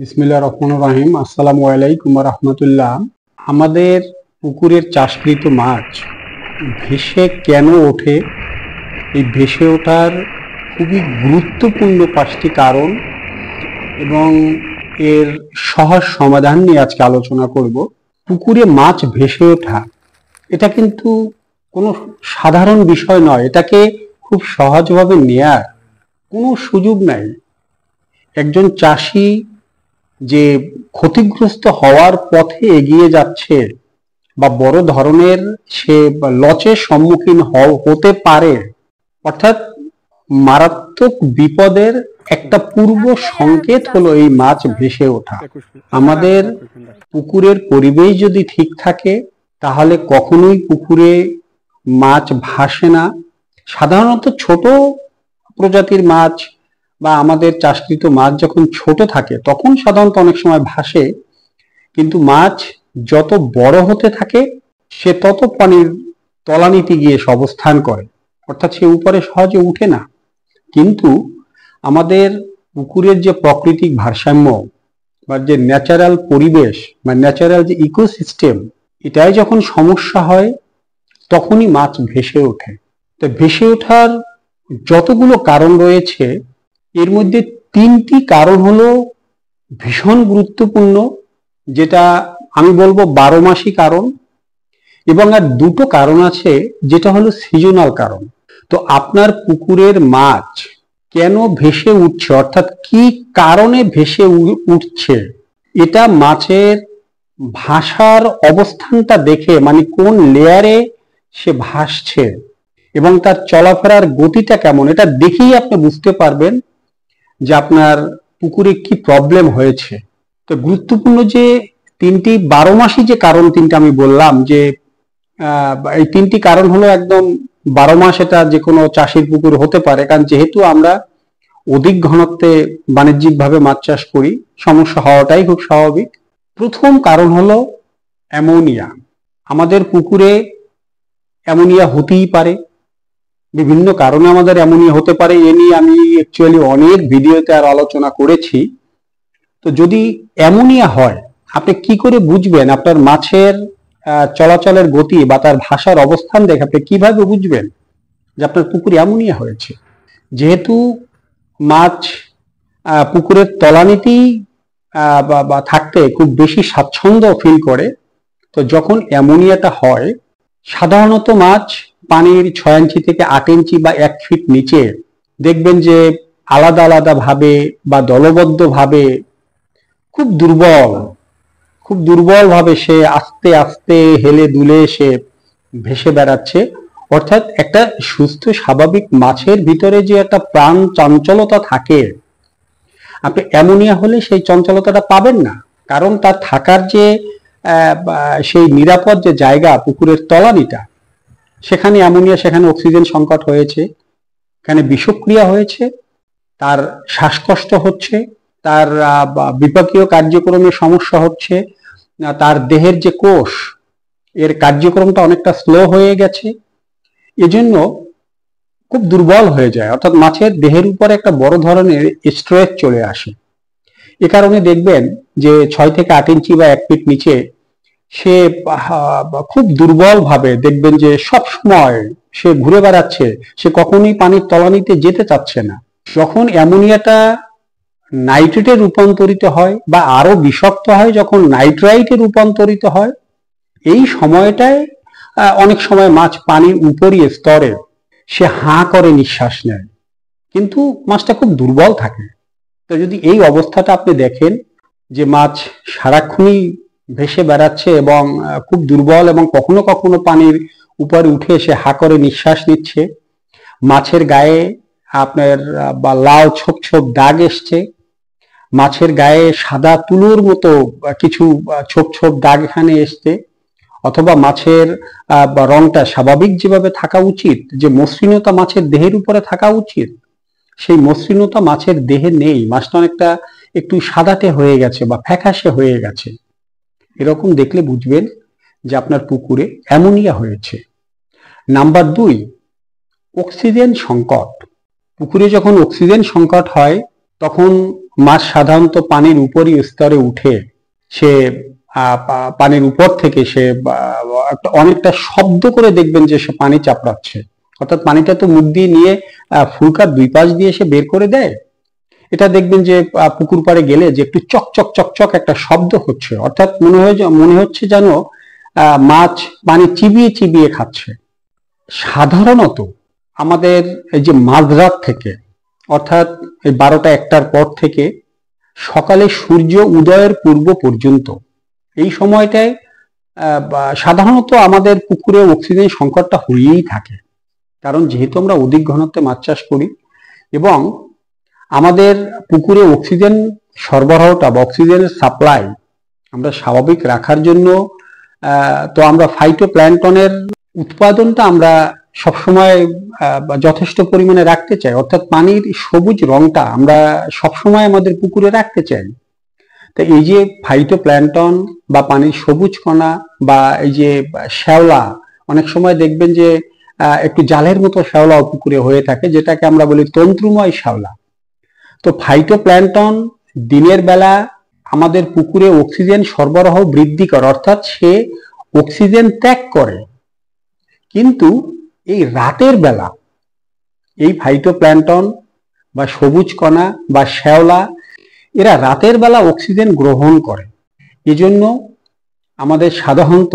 বিসমিল্লা রহমান রাহিম আসসালাম আলাইকুম রহমতুল্লাহ আমাদের পুকুরের চাষকৃত মাছ ভেসে কেন ওঠে এই ভেসে ওঠার খুবই গুরুত্বপূর্ণ পাঁচটি কারণ এবং এর সহজ সমাধান নিয়ে আজকে আলোচনা করব পুকুরে মাছ ভেসে ওঠা এটা কিন্তু কোনো সাধারণ বিষয় নয় এটাকে খুব সহজভাবে নেয়ার কোনো সুযোগ নাই একজন চাষি যে ক্ষতিগ্রস্ত হওয়ার পথে এগিয়ে যাচ্ছে বা বড় ধরনের সে লচের সম্মুখীন হতে পারে অর্থাৎ মারাত্মক বিপদের একটা পূর্ব সংকেত হলো এই মাছ ভেসে ওঠা আমাদের পুকুরের পরিবেশ যদি ঠিক থাকে তাহলে কখনোই পুকুরে মাছ ভাসে না সাধারণত ছোট প্রজাতির মাছ বা আমাদের চাষকৃত মাছ যখন ছোট থাকে তখন সাধারণত অনেক সময় ভাসে কিন্তু মাছ যত বড় হতে থাকে সে তত পানির তলানিতে গিয়ে অবস্থান করে অর্থাৎ সে উপরে সহজে উঠে না কিন্তু আমাদের পুকুরের যে প্রাকৃতিক ভারসাম্য বা যে ন্যাচারাল পরিবেশ বা ন্যাচারাল যে ইকোসিস্টেম এটাই যখন সমস্যা হয় তখনই মাছ ভেসে ওঠে তো ভেসে ওঠার যতগুলো কারণ রয়েছে এর মধ্যে তিনটি কারণ হলো ভীষণ গুরুত্বপূর্ণ যেটা আমি বলবো বারো মাসি কারণ এবং আর দুটো কারণ আছে যেটা হলো সিজনাল কারণ তো আপনার পুকুরের মাছ কেন ভেসে উঠছে অর্থাৎ কি কারণে ভেসে উঠছে এটা মাছের ভাষার অবস্থানটা দেখে মানে কোন লেয়ারে সে ভাসছে এবং তার চলাফেরার গতিটা কেমন এটা দেখেই আপনি বুঝতে পারবেন যে আপনার পুকুরে কি প্রবলেম হয়েছে তো গুরুত্বপূর্ণ যে তিনটি বারো মাসি যে কারণ তিনটা আমি বললাম যে এই তিনটি কারণ হলো একদম বারো মাস এটা যে কোনো চাষির পুকুর হতে পারে কারণ যেহেতু আমরা অধিক ঘনত্বে বাণিজ্যিকভাবে মাছ চাষ করি সমস্যা হওয়াটাই খুব স্বাভাবিক প্রথম কারণ হলো অ্যামোনিয়া আমাদের পুকুরে অ্যামোনিয়া হতেই পারে বিভিন্ন কারণে আমাদের এমনই হতে পারে এ নিয়ে আমি অ্যাকচুয়ালি অনেক ভিডিওতে আর আলোচনা করেছি তো যদি এমনই হয় আপনি কি করে বুঝবেন আপনার মাছের চলাচলের গতি বা তার ভাষার অবস্থান দেখে আপনি কিভাবে বুঝবেন যে আপনার পুকুর এমনই হয়েছে যেহেতু মাছ পুকুরের তলানিতেই বা থাকতে খুব বেশি স্বাচ্ছন্দ্য ফিল করে তো যখন অ্যামোনিয়াটা হয় সাধারণত মাছ পানির ছয় ইঞ্চি থেকে আট ইঞ্চি বা এক ফিট নিচে দেখবেন যে আলাদা আলাদা ভাবে বা দলবদ্ধ ভাবে খুব দুর্বল খুব দুর্বল ভাবে সে আস্তে আস্তে হেলে দুলে সে ভেসে বেড়াচ্ছে অর্থাৎ একটা সুস্থ স্বাভাবিক মাছের ভিতরে যে একটা প্রাণ চঞ্চলতা থাকে আপনি অ্যামোনিয়া হলে সেই চঞ্চলতাটা পাবেন না কারণ তার থাকার যে সেই নিরাপদ যে জায়গা পুকুরের তলানিটা সেখানে অ্যামোনিয়া সেখানে অক্সিজেন সংকট হয়েছে এখানে বিষক্রিয়া হয়েছে তার শ্বাসকষ্ট হচ্ছে তার বিপাকীয় কার্যক্রমে সমস্যা হচ্ছে তার দেহের যে কোষ এর কার্যক্রমটা অনেকটা স্লো হয়ে গেছে এজন্য খুব দুর্বল হয়ে যায় অর্থাৎ মাছের দেহের উপরে একটা বড় ধরনের স্ট্রেচ চলে আসে এ কারণে দেখবেন যে ছয় থেকে আট ইঞ্চি বা এক ফিট নিচে সে খুব দুর্বল ভাবে দেখবেন যে সব সময় সে ঘুরে বেড়াচ্ছে সে কখনই পানির তলানিতে যেতে চাচ্ছে না যখন অ্যামোনিয়াটা নাইট্রেটে রূপান্তরিত হয় বা আরো বিষাক্ত হয় যখন নাইট্রাইটে রূপান্তরিত হয় এই সময়টায় অনেক সময় মাছ পানির উপরই স্তরে সে হাঁ করে নিঃশ্বাস নেয় কিন্তু মাছটা খুব দুর্বল থাকে তো যদি এই অবস্থাটা আপনি দেখেন যে মাছ সারাক্ষণই ভেসে বেড়াচ্ছে এবং খুব দুর্বল এবং কখনো কখনো পানির উপরে উঠে এসে হা করে নিঃশ্বাস নিচ্ছে মাছের গায়ে আপনার বা লাল ছোপ ছোপ দাগ এসছে মাছের গায়ে সাদা তুলোর মতো কিছু ছোপ ছোপ দাগ এখানে এসছে অথবা মাছের রংটা স্বাভাবিক যেভাবে থাকা উচিত যে মসৃণতা মাছের দেহের উপরে থাকা উচিত সেই মসৃণতা মাছের দেহে নেই মাছটা অনেকটা একটু সাদাতে হয়ে গেছে বা ফ্যাকাশে হয়ে গেছে এরকম দেখলে বুঝবেন যে আপনার পুকুরে অ্যামোনিয়া হয়েছে নাম্বার দুই অক্সিজেন সংকট পুকুরে যখন অক্সিজেন সংকট হয় তখন মাছ সাধারণত পানির উপরই স্তরে উঠে সে পানির উপর থেকে সে অনেকটা শব্দ করে দেখবেন যে সে পানি চাপড়াচ্ছে অর্থাৎ পানিটা তো মুখ দিয়ে নিয়ে ফুলকার দুই পাশ দিয়ে সে বের করে দেয় এটা দেখবেন যে পুকুর পাড়ে গেলে যে একটু চকচক চকচক একটা শব্দ হচ্ছে অর্থাৎ মনে হয় মনে হচ্ছে যেন মাছ পানি চিবিয়ে চিবিয়ে খাচ্ছে সাধারণত আমাদের এই যে মাঝরাত থেকে অর্থাৎ এই বারোটা একটার পর থেকে সকালে সূর্য উদয়ের পূর্ব পর্যন্ত এই সময়টায় সাধারণত আমাদের পুকুরে অক্সিজেন সংকটটা হয়েই থাকে কারণ যেহেতু আমরা অধিক ঘনত্বে মাছ চাষ করি এবং আমাদের পুকুরে অক্সিজেন সরবরাহটা বা অক্সিজেনের সাপ্লাই আমরা স্বাভাবিক রাখার জন্য তো আমরা প্ল্যান্টনের উৎপাদনটা আমরা সবসময় যথেষ্ট পরিমাণে রাখতে চাই অর্থাৎ পানির সবুজ রংটা আমরা সবসময় আমাদের পুকুরে রাখতে চাই তা এই যে প্ল্যান্টন বা পানির সবুজ কণা বা এই যে শ্যাওলা অনেক সময় দেখবেন যে একটু জালের মতো শ্যাওলা পুকুরে হয়ে থাকে যেটাকে আমরা বলি তন্ত্রময় শ্যাওলা তো ফাইটোপ্ল্যান্টন দিনের বেলা আমাদের পুকুরে অক্সিজেন সরবরাহ বৃদ্ধি করে অর্থাৎ সে অক্সিজেন ত্যাগ করে কিন্তু এই রাতের বেলা এই ফাইটোপ্ল্যান্টন বা সবুজ কণা বা শ্যাওলা এরা রাতের বেলা অক্সিজেন গ্রহণ করে এজন্য আমাদের সাধারণত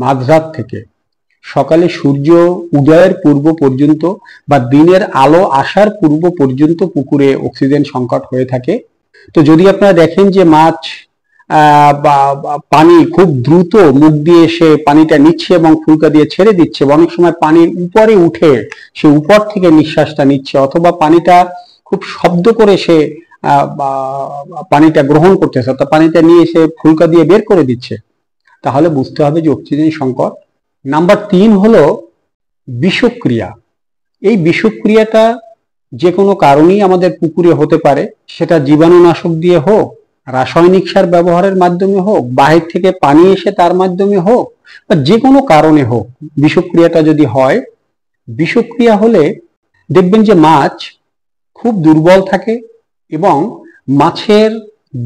মাঝরাত থেকে সকালে সূর্য উদয়ের পূর্ব পর্যন্ত বা দিনের আলো আসার পূর্ব পর্যন্ত পুকুরে অক্সিজেন সংকট হয়ে থাকে তো যদি আপনারা দেখেন যে মাছ বা পানি খুব দ্রুত মুখ দিয়ে সে পানিটা নিচ্ছে এবং ফুলকা দিয়ে ছেড়ে দিচ্ছে অনেক সময় পানির উপরে উঠে সে উপর থেকে নিঃশ্বাসটা নিচ্ছে অথবা পানিটা খুব শব্দ করে সে পানিটা গ্রহণ করতেছে অর্থাৎ পানিটা নিয়ে সে ফুলকা দিয়ে বের করে দিচ্ছে তাহলে বুঝতে হবে যে অক্সিজেন সংকট নাম্বার তিন হলো বিষক্রিয়া এই বিষক্রিয়াটা যে কোনো কারণেই আমাদের পুকুরে হতে পারে সেটা জীবাণুনাশক দিয়ে হোক রাসায়নিক সার ব্যবহারের মাধ্যমে হোক বাহির থেকে পানি এসে তার মাধ্যমে হোক বা যে কোনো কারণে হোক বিষক্রিয়াটা যদি হয় বিষক্রিয়া হলে দেখবেন যে মাছ খুব দুর্বল থাকে এবং মাছের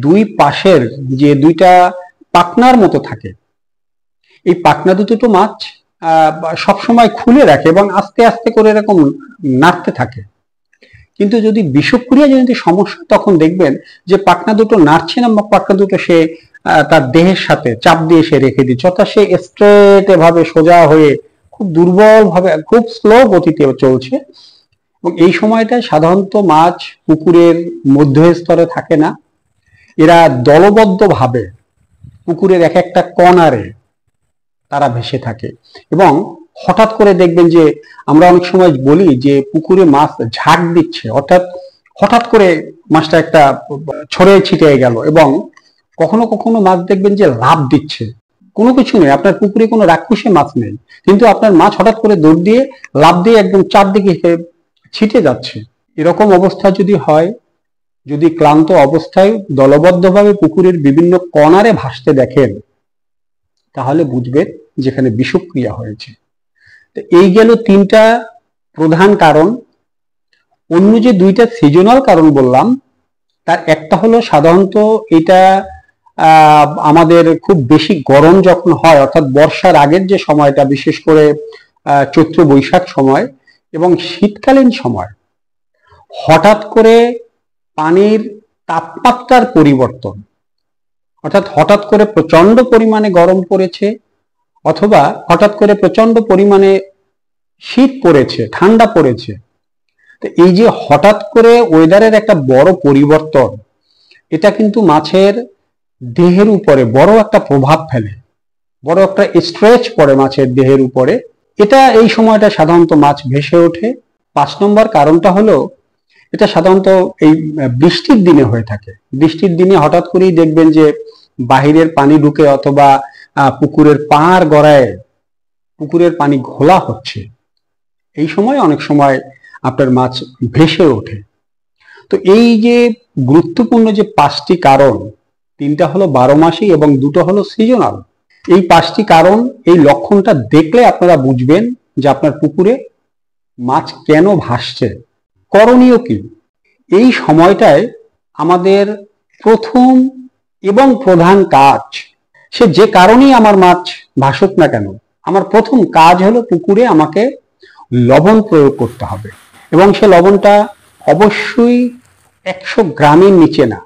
দুই পাশের যে দুইটা পাকনার মতো থাকে এই পাকনা দুটো মাছ সবসময় খুলে রাখে এবং আস্তে আস্তে করে এরকম নাড়তে থাকে কিন্তু যদি বিষক্রিয়া জনিত সমস্যা তখন দেখবেন যে পাকনা দুটো নাড়ছে না পাকনা দুটো সে তার দেহের সাথে চাপ দিয়ে সে রেখে দিচ্ছে অর্থাৎ সে স্ট্রেট এভাবে সোজা হয়ে খুব দুর্বল ভাবে খুব স্লো গতিতে চলছে এবং এই সময়টা সাধারণত মাছ পুকুরের মধ্য স্তরে থাকে না এরা দলবদ্ধভাবে পুকুরের এক একটা কণারে তারা ভেসে থাকে এবং হঠাৎ করে দেখবেন যে আমরা অনেক সময় বলি যে পুকুরে মাছ ঝাঁক দিচ্ছে অর্থাৎ হঠাৎ করে মাছটা একটা ছড়ে ছিটিয়ে গেল এবং কখনো কখনো মাছ দেখবেন যে লাভ দিচ্ছে কোনো কিছু নেই আপনার পুকুরে কোনো রাক্ষসে মাছ নেই কিন্তু আপনার মাছ হঠাৎ করে দৌড় দিয়ে লাভ দিয়ে একদম চারদিকে ছিটে যাচ্ছে এরকম অবস্থা যদি হয় যদি ক্লান্ত অবস্থায় দলবদ্ধভাবে পুকুরের বিভিন্ন কণারে ভাসতে দেখেন তাহলে বুঝবে যেখানে বিষক্রিয়া হয়েছে তো এই গেল তিনটা প্রধান কারণ অন্য যে দুইটা সিজনাল কারণ বললাম তার একটা হলো সাধারণত এটা আমাদের খুব বেশি গরম যখন হয় অর্থাৎ বর্ষার আগের যে সময়টা বিশেষ করে চৈত্র বৈশাখ সময় এবং শীতকালীন সময় হঠাৎ করে পানির তাপমাত্রার পরিবর্তন অর্থাৎ হঠাৎ করে প্রচন্ড পরিমাণে গরম পড়েছে অথবা হঠাৎ করে প্রচন্ড পরিমাণে শীত পড়েছে ঠান্ডা পড়েছে তো এই যে হঠাৎ করে ওয়েদারের একটা বড় পরিবর্তন এটা কিন্তু মাছের দেহের উপরে বড় একটা প্রভাব ফেলে বড় একটা স্ট্রেচ পড়ে মাছের দেহের উপরে এটা এই সময়টা সাধারণত মাছ ভেসে ওঠে পাঁচ নম্বর কারণটা হলো এটা সাধারণত এই বৃষ্টির দিনে হয়ে থাকে বৃষ্টির দিনে হঠাৎ করেই দেখবেন যে বাহিরের পানি ঢুকে অথবা পুকুরের পাহাড় গড়ায় পুকুরের পানি ঘোলা হচ্ছে এই সময় অনেক সময় আপনার মাছ ভেসে ওঠে তো এই যে গুরুত্বপূর্ণ যে পাঁচটি কারণ তিনটা হলো বারো মাসি এবং দুটো হলো সিজনাল এই পাঁচটি কারণ এই লক্ষণটা দেখলে আপনারা বুঝবেন যে আপনার পুকুরে মাছ কেন ভাসছে করণীয় কি এই সময়টায় আমাদের প্রথম এবং প্রধান কাজ সে যে কারণেই আমার মাছ ভাসুক না কেন আমার প্রথম কাজ হলো পুকুরে আমাকে লবণ প্রয়োগ করতে হবে এবং সে লবণটা অবশ্যই একশো গ্রামের নিচে না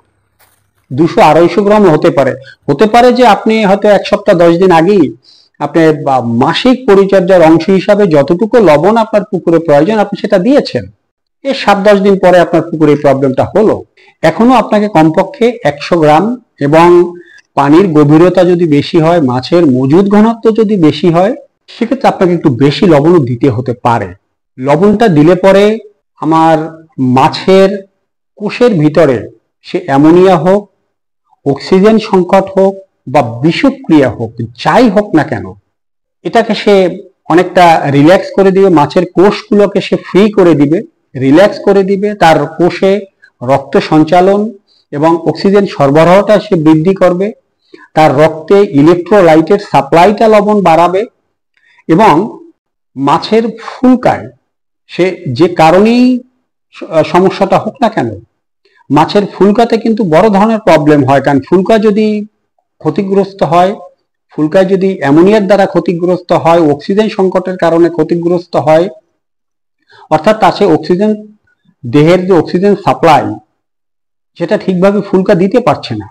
দুশো আড়াইশো গ্রাম হতে পারে হতে পারে যে আপনি হয়তো এক সপ্তাহ দশ দিন আগেই আপনি মাসিক পরিচর্যার অংশ হিসাবে যতটুকু লবণ আপনার পুকুরে প্রয়োজন আপনি সেটা দিয়েছেন এর সাত দশ দিন পরে আপনার পুকুরে এই প্রবলেমটা হলো এখনো আপনাকে কমপক্ষে একশো গ্রাম এবং পানির গভীরতা যদি বেশি হয় মাছের মজুদ ঘনত্ব যদি বেশি হয় সেক্ষেত্রে আপনাকে একটু বেশি লবণও দিতে হতে পারে লবণটা দিলে পরে আমার মাছের কোষের ভিতরে সে অ্যামোনিয়া হোক অক্সিজেন সংকট হোক বা বিষক্রিয়া হোক যাই হোক না কেন এটাকে সে অনেকটা রিল্যাক্স করে দিবে মাছের কোষগুলোকে সে ফ্রি করে দিবে রিল্যাক্স করে দিবে তার কোষে রক্ত সঞ্চালন এবং অক্সিজেন সরবরাহটা সে বৃদ্ধি করবে তার রক্তে ইলেকট্রোলাইটের সাপ্লাইটা লবণ বাড়াবে এবং মাছের ফুলকায় সে যে কারণেই সমস্যাটা হোক না কেন মাছের ফুলকাতে কিন্তু বড় ধরনের প্রবলেম হয় কারণ ফুলকা যদি ক্ষতিগ্রস্ত হয় ফুলকা যদি অ্যামোনিয়ার দ্বারা ক্ষতিগ্রস্ত হয় অক্সিজেন সংকটের কারণে ক্ষতিগ্রস্ত হয় অর্থাৎ তার সে অক্সিজেন দেহের যে অক্সিজেন সাপ্লাই সেটা ঠিকভাবে ফুলকা দিতে পারছে না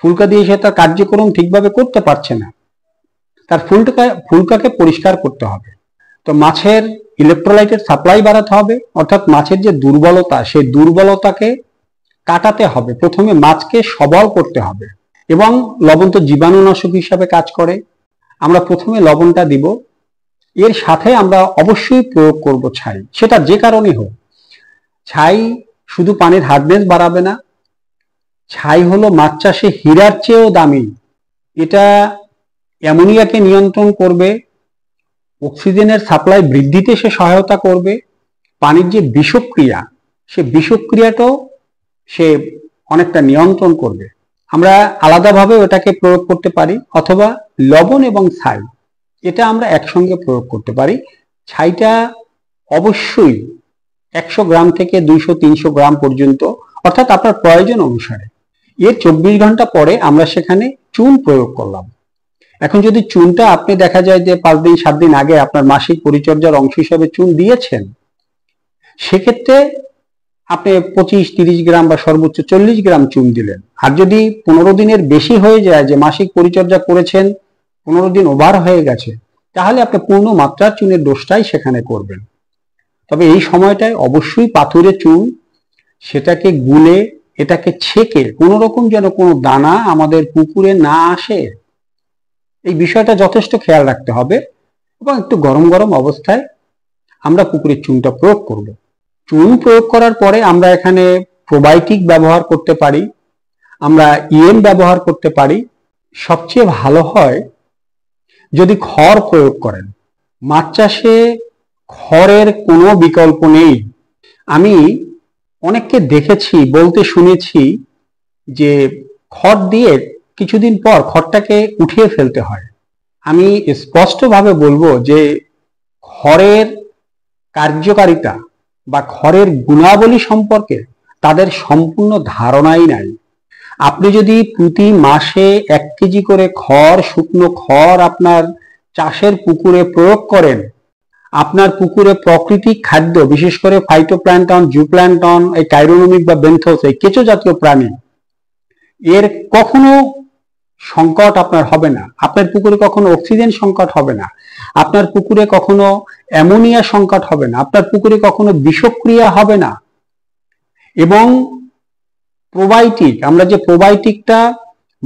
ফুলকা দিয়ে সে তার কার্যক্রম ঠিকভাবে করতে পারছে না তার ফুলটাকে ফুলকাকে পরিষ্কার করতে হবে তো মাছের ইলেকট্রোলাইটের সাপ্লাই বাড়াতে হবে অর্থাৎ মাছের যে দুর্বলতা সেই দুর্বলতাকে কাটাতে হবে প্রথমে মাছকে সবল করতে হবে এবং লবণ তো জীবাণুনাশক হিসাবে কাজ করে আমরা প্রথমে লবণটা দিব এর সাথে আমরা অবশ্যই প্রয়োগ করব ছাই সেটা যে কারণেই হোক ছাই শুধু পানির হার্ডনেস বাড়াবে না ছাই হলো মাছ চাষে হীরার চেয়েও দামি এটা অ্যামোনিয়াকে নিয়ন্ত্রণ করবে অক্সিজেনের সাপ্লাই বৃদ্ধিতে সে সহায়তা করবে পানির যে বিষক্রিয়া সে বিষক্রিয়াটাও সে অনেকটা নিয়ন্ত্রণ করবে আমরা আলাদাভাবে ওটাকে প্রয়োগ করতে পারি অথবা লবণ এবং ছাই এটা আমরা একসঙ্গে প্রয়োগ করতে পারি ছাইটা অবশ্যই একশো গ্রাম থেকে দুইশো তিনশো গ্রাম পর্যন্ত অর্থাৎ আপনার প্রয়োজন অনুসারে এর চব্বিশ ঘন্টা পরে আমরা সেখানে চুন প্রয়োগ করলাম এখন যদি চুনটা আপনি দেখা যায় যে পাঁচ দিন সাত দিন আগে আপনার মাসিক পরিচর্যার অংশ হিসাবে চুন দিয়েছেন সেক্ষেত্রে আপনি পঁচিশ তিরিশ গ্রাম বা সর্বোচ্চ চল্লিশ গ্রাম চুন দিলেন আর যদি পনেরো দিনের বেশি হয়ে যায় যে মাসিক পরিচর্যা করেছেন পনেরো দিন ওভার হয়ে গেছে তাহলে আপনি পূর্ণ মাত্রার চুনের ডোসটাই সেখানে করবেন তবে এই সময়টায় অবশ্যই পাথুরে চুন সেটাকে গুলে এটাকে ছেকে কোনো রকম যেন কোনো দানা আমাদের পুকুরে না আসে এই বিষয়টা যথেষ্ট খেয়াল রাখতে হবে এবং একটু গরম গরম অবস্থায় আমরা পুকুরের চুনটা প্রয়োগ করব চুন প্রয়োগ করার পরে আমরা এখানে প্রোবায়োটিক ব্যবহার করতে পারি আমরা ইএম e ব্যবহার করতে পারি সবচেয়ে ভালো হয় যদি খড় প্রয়োগ করেন মাছ চাষে খড়ের কোনো বিকল্প নেই আমি অনেককে দেখেছি বলতে শুনেছি যে খড় দিয়ে কিছুদিন পর খড়টাকে উঠিয়ে ফেলতে হয় আমি স্পষ্টভাবে বলবো যে খড়ের কার্যকারিতা বা খড়ের গুণাবলী সম্পর্কে তাদের সম্পূর্ণ ধারণাই নাই আপনি যদি প্রতি মাসে এক কেজি করে খড় শুকনো খড় আপনার চাষের পুকুরে প্রয়োগ করেন আপনার পুকুরে প্রাকৃতিক খাদ্য বিশেষ করে ফাইটোপ্ল্যান্টন জুপ্ল্যান্টন এই কাইরোনমিক বা বেন্থোস এই কেঁচো জাতীয় প্রাণী এর কখনো সংকট আপনার হবে না আপনার পুকুরে কখনো অক্সিজেন সংকট হবে না আপনার পুকুরে কখনো অ্যামোনিয়া সংকট হবে না আপনার পুকুরে কখনো বিষক্রিয়া হবে না এবং প্রোবায়োটিক আমরা যে প্রোবায়োটিকটা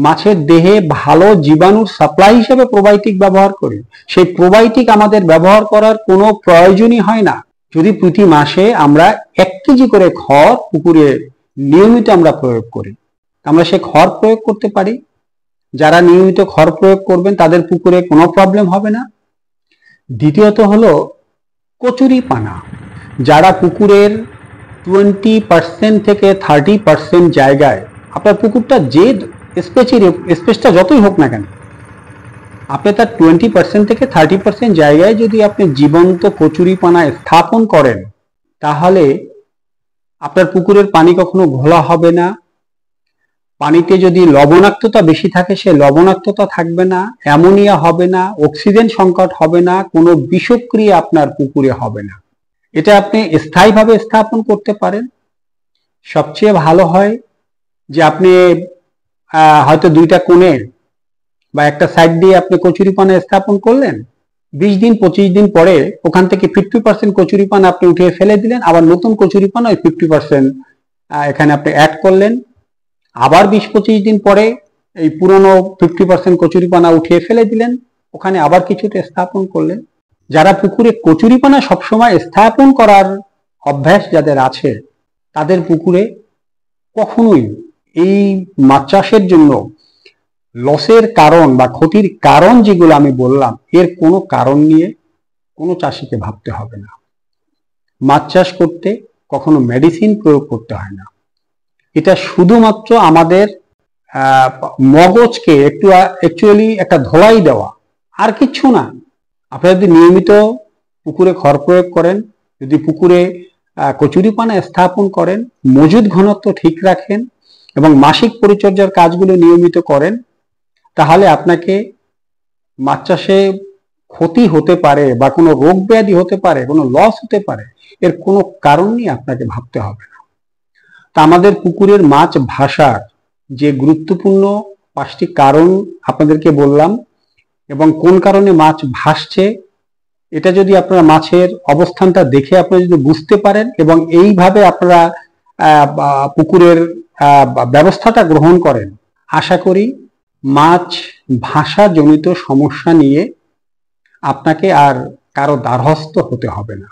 মাছের দেহে ভালো জীবাণুর সাপ্লাই হিসেবে প্রোবায়োটিক ব্যবহার করি সেই প্রোবায়োটিক আমাদের ব্যবহার করার কোনো প্রয়োজনই হয় না যদি প্রতি মাসে আমরা এক কেজি করে খড় পুকুরে নিয়মিত আমরা প্রয়োগ করি আমরা সে খড় প্রয়োগ করতে পারি যারা নিয়মিত খড় প্রয়োগ করবেন তাদের পুকুরে কোনো প্রবলেম হবে না দ্বিতীয়ত হলো কচুরি পানা যারা পুকুরের টোয়েন্টি পার্সেন্ট থেকে থার্টি পার্সেন্ট জায়গায় আপনার পুকুরটা যে স্পেসের স্পেসটা যতই হোক না কেন আপনি তার টোয়েন্টি পার্সেন্ট থেকে থার্টি পার্সেন্ট জায়গায় যদি আপনি জীবন্ত কচুরিপানা স্থাপন করেন তাহলে আপনার পুকুরের পানি কখনো ঘোলা হবে না পানিতে যদি লবণাক্ততা বেশি থাকে সে লবণাক্ততা থাকবে না অ্যামোনিয়া হবে না অক্সিজেন সংকট হবে না কোনো বিষক্রিয়া আপনার পুকুরে হবে না এটা আপনি স্থায়ীভাবে স্থাপন করতে পারেন সবচেয়ে ভালো হয় যে আপনি হয়তো দুইটা কোণে বা একটা সাইড দিয়ে আপনি কচুরিপানা স্থাপন করলেন বিশ দিন পঁচিশ দিন পরে ওখান থেকে ফিফটি পার্সেন্ট কচুরিপানা আপনি উঠিয়ে ফেলে দিলেন আবার নতুন কচুরিপানা ওই ফিফটি পার্সেন্ট এখানে আপনি অ্যাড করলেন আবার বিশ পঁচিশ দিন পরে এই পুরনো ফিফটি পার্সেন্ট কচুরিপানা উঠিয়ে ফেলে দিলেন ওখানে আবার কিছুটা স্থাপন করলেন যারা পুকুরে কচুরিপানা সবসময় স্থাপন করার অভ্যাস যাদের আছে তাদের পুকুরে কখনোই এই মাছ চাষের জন্য লসের কারণ বা ক্ষতির কারণ যেগুলো আমি বললাম এর কোনো কারণ নিয়ে কোনো চাষিকে ভাবতে হবে না মাছ চাষ করতে কখনো মেডিসিন প্রয়োগ করতে হয় না এটা শুধুমাত্র আমাদের মগজকে একটু অ্যাকচুয়ালি একটা ধোলাই দেওয়া আর কিচ্ছু না আপনারা যদি নিয়মিত পুকুরে খড় প্রয়োগ করেন যদি পুকুরে কচুরিপানা স্থাপন করেন মজুদ ঘনত্ব ঠিক রাখেন এবং মাসিক পরিচর্যার কাজগুলো নিয়মিত করেন তাহলে আপনাকে মাছ চাষে ক্ষতি হতে পারে বা কোনো রোগ ব্যাধি হতে পারে কোনো লস হতে পারে এর কোনো কারণ নিয়ে আপনাকে ভাবতে হবে না তা আমাদের পুকুরের মাছ ভাষার যে গুরুত্বপূর্ণ পাঁচটি কারণ আপনাদেরকে বললাম এবং কোন কারণে মাছ ভাসছে এটা যদি আপনারা মাছের অবস্থানটা দেখে আপনারা যদি বুঝতে পারেন এবং এইভাবে আপনারা পুকুরের ব্যবস্থাটা গ্রহণ করেন আশা করি মাছ ভাষা জনিত সমস্যা নিয়ে আপনাকে আর কারো দ্বারস্থ হতে হবে না